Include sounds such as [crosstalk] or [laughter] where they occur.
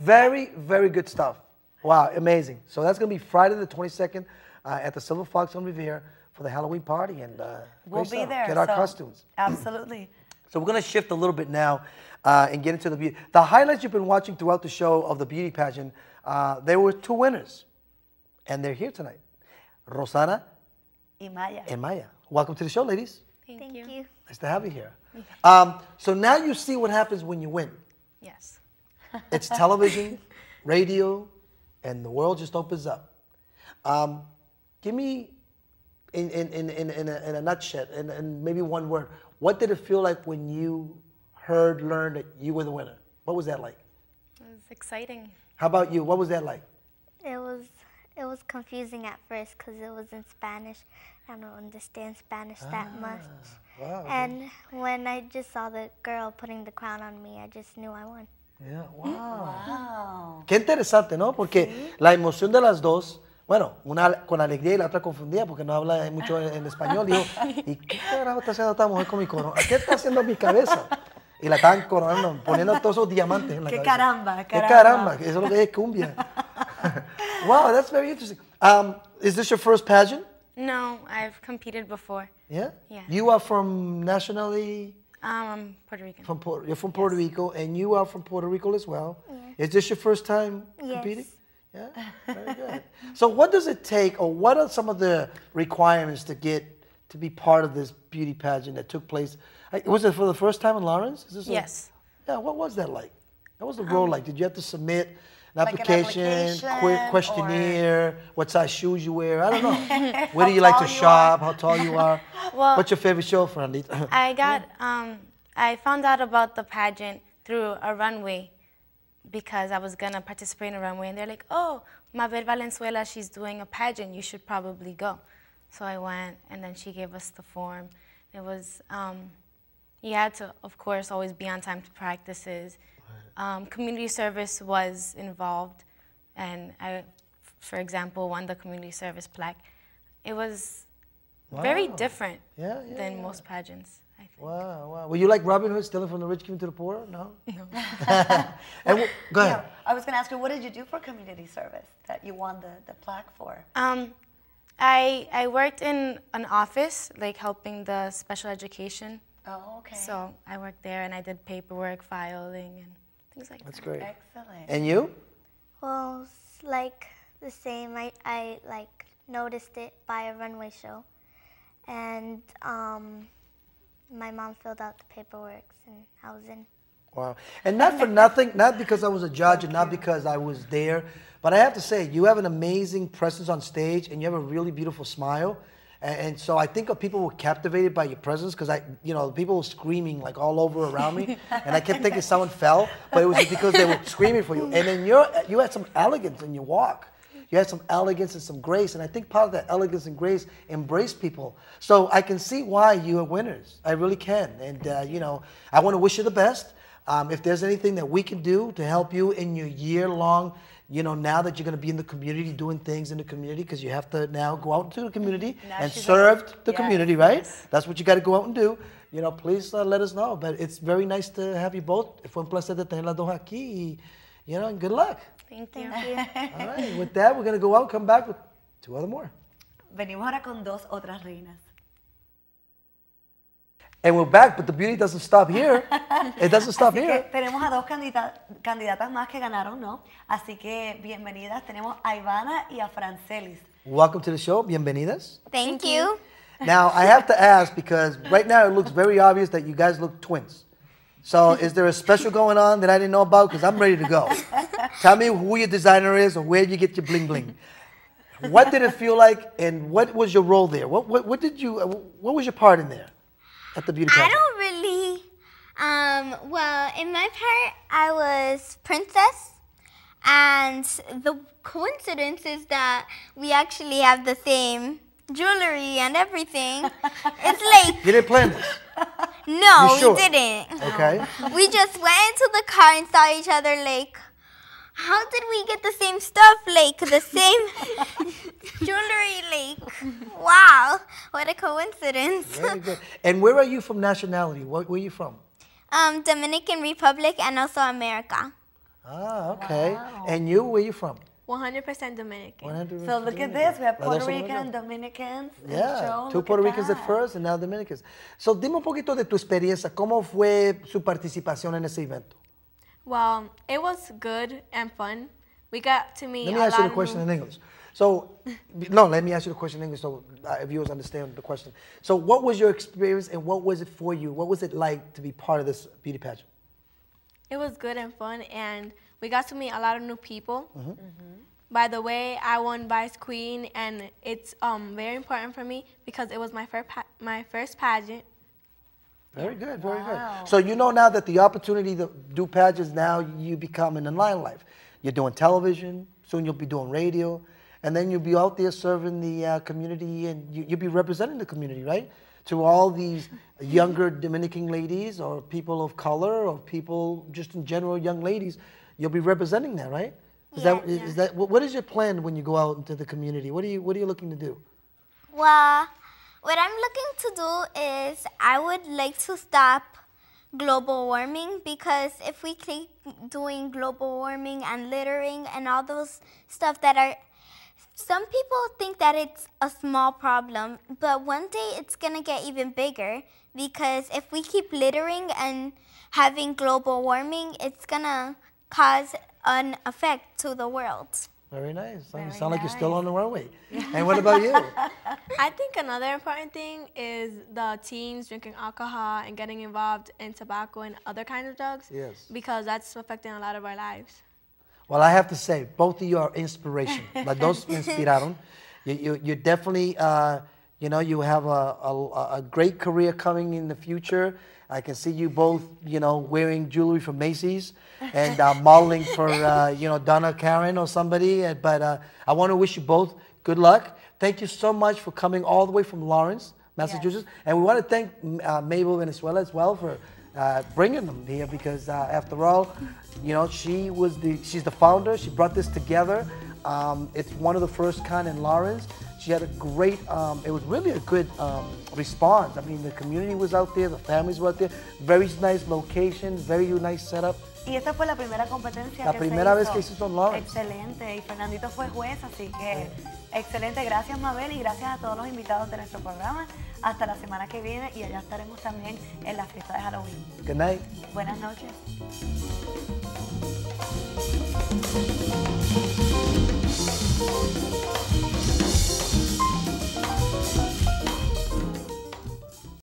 Very, very good stuff. Wow, amazing. So that's going to be Friday the 22nd uh, at the Silver Fox on Revere for the Halloween party. And uh, we'll be there. Get our so, costumes. [clears throat] Absolutely. so we're going to shift a little bit now uh, and get into the beauty. The highlights you've been watching throughout the show of the beauty pageant, uh, there were two winners, and they're here tonight Rosana and Maya. And Maya. Welcome to the show, ladies. Thank, Thank you. you. Nice to have you here. Um, so now you see what happens when you win. Yes. It's television, radio, and the world just opens up. Um, give me, in, in, in, in, in, a, in a nutshell, and in, in maybe one word, what did it feel like when you heard, learned that you were the winner? What was that like? It was exciting. How about you? What was that like? It was it was confusing at first because it was in Spanish. I don't understand Spanish ah, that much. Wow. And when I just saw the girl putting the crown on me, I just knew I won. Yeah. Mm, wow. Qué interesante, ¿no? Porque la emoción de las dos, bueno, una con alegría y la otra confundida porque no habla mucho en, español. yo, [laughs] ¿y qué carajo está haciendo esta mujer con mi corona? ¿Qué está haciendo mi cabeza? Y la están coronando, poniendo todos esos diamantes en la ¿Qué cabeza. Caramba, caramba. ¡Qué caramba! Eso es lo que es cumbia. [laughs] wow, that's very interesting. Um, is this your first pageant? No, I've competed before. Yeah? Yeah. You are from nationally... Um, I'm Puerto Rican. From Puerto, you're from yes. Puerto Rico, and you are from Puerto Rico as well. Yeah. Is this your first time yes. competing? Yeah, very good. so, what does it take, or what are some of the requirements to get to be part of this beauty pageant that took place? Was it for the first time in Lawrence? yes. A, yeah. What was that like? What was the um, role um, like? Did you have to submit an application, like an application questionnaire, what size shoes you wear. I don't know. [laughs] Where do you like to you shop? Are. How tall you are? [laughs] well, What's your favorite show, Franita? [laughs] I got, um, I found out about the pageant through a runway because I was gonna participate in a runway, and they're like, "Oh, Mabel Valenzuela, she's doing a pageant. You should probably go." So I went, and then she gave us the form. It was, um, you had to, of course, always be on time to practices um, community service was involved, and I, for example, won the community service plaque. It was wow. very different yeah, yeah, than yeah. most pageants. Wow, wow. Were you like Robin Hood, stealing from the rich, giving to the poor? No. No. [laughs] and go ahead. I was going to ask you, what did you do for community service that you won the, the plaque for? Um, I I worked in an office, like helping the special education. Oh, okay. So I worked there, and I did paperwork, filing, and things like That's that. That's great. Excellent. And you? Well, it's like the same. I, I like noticed it by a runway show, and um, my mom filled out the paperwork, and I was in. Wow. And not for nothing, not because I was a judge and not because I was there, but I have to say, you have an amazing presence on stage and you have a really beautiful smile. And, and so I think people were captivated by your presence because I, you know, people were screaming like all over around me, and I kept thinking someone fell, but it was because they were screaming for you. And then you you had some elegance in your walk. You had some elegance and some grace, and I think part of that elegance and grace embraced people. So I can see why you are winners. I really can, and uh, you know, I want to wish you the best. Um, if there's anything that we can do to help you in your year-long you know, now that you're going to be in the community, doing things in the community, because you have to now go out to the community now and serve the yeah, community, right? Yes. That's what you got to go out and do. You know, please uh, let us know. But it's very nice to have you both. Fue un placer de the dos aquí. you know, and good luck. Thank you. [laughs] All right. With that, we're going to go out, come back with two other more. Venimos ahora con dos otras reinas. And we're back, but the beauty doesn't stop here. [laughs] It doesn't stop Así here. Que tenemos a dos candidata candidatas más que ganaron, ¿no? Así que bienvenidas. Tenemos a Ivana y a Francelis. Welcome to the show. Bienvenidas. Thank, you. you. Now, I have to ask because right now it looks very obvious that you guys look twins. So, is there a special going on that I didn't know about? Because I'm ready to go. [laughs] Tell me who your designer is or where you get your bling bling. What did it feel like, and what was your role there? What, what, what did you? What was your part in there? at the beauty pageant? I don't really. Um, well, in my part, I was princess. And the coincidence is that we actually have the same jewelry and everything. [laughs] it's like. You didn't plan this? No, sure? we didn't. Okay. We just went into the car and saw each other like how did we get the same stuff, Lake? The same [laughs] jewelry, Lake. Wow, what a coincidence. Very good. And where are you from nationality? Where, where are you from? Um, Dominican Republic and also America. Ah, okay. Wow. And you, where are you from? 100% Dominican. 100 so look at this, we have Puerto Rican, Dominicans. Yeah, two Puerto Ricans at first and now Dominicans. So dime un poquito de tu experiencia, ¿cómo fue su participación en ese evento? Well, it was good and fun. We got to meet. Let me ask you the question in English. So, no, let me ask you the question in English so uh, viewers understand the question. So, what was your experience and what was it for you? What was it like to be part of this beauty pageant? It was good and fun, and we got to meet a lot of new people. Mm -hmm. Mm -hmm. By the way, I won Vice Queen, and it's um, very important for me because it was my first my first pageant. Very good, very wow. good. So you know now that the opportunity to do pageants now you become an online life. You're doing television. Soon you'll be doing radio, and then you'll be out there serving the uh, community, and you, will be representing the community, right? To all these [laughs] younger Dominican ladies, or people of color, or people just in general, young ladies, you'll be representing that, right? Is yeah, yeah. that what is your plan when you go out into the community? What are you What are you looking to do? Well, what I'm looking to do is I would like to stop global warming because if we keep doing global warming and littering and all those stuff that are some people think that it's a small problem, but one day it's going to get even bigger because if we keep littering and having global warming, it's going to cause an effect to the world. Very nice. Very you sound nice. like you're still on the runway. [laughs] And what about you? [laughs] I think another important thing is the teens drinking alcohol and getting involved in tobacco and other kinds of drugs. Yes. Because that's affecting a lot of our lives. Well, I have to say, both of you are inspiration. like [laughs] those inspiraron. You, you, you definitely. Uh, you know, you have a, a, a, great career coming in the future. I can see you both, you know, wearing jewelry from Macy's and uh, [laughs] modeling for, uh, you know, Donna Karen or somebody. Uh, but uh, I want to wish you both good luck. Thank you so much for coming all the way from Lawrence, Massachusetts. Yes. And we want to thank uh, Mabel Venezuela as well for uh, bringing them here because after all, you know, she was the, she's the founder. She brought this together. Um, it's one of the first kind in Lawrence. She had a great, um, it was really a good um, response. I mean, the community was out there, the families were out there. Very nice location, very nice setup. Y esta fue la primera competencia la que primera se vez que hizo en Lawrence. Excelente, y Fernandito fue juez, así que sí. excelente. Gracias, Mabel, y gracias a todos los invitados de nuestro programa. Hasta la semana que viene y allá estaremos también en la fiesta de Halloween. Good night. Buenas noches. Thank you.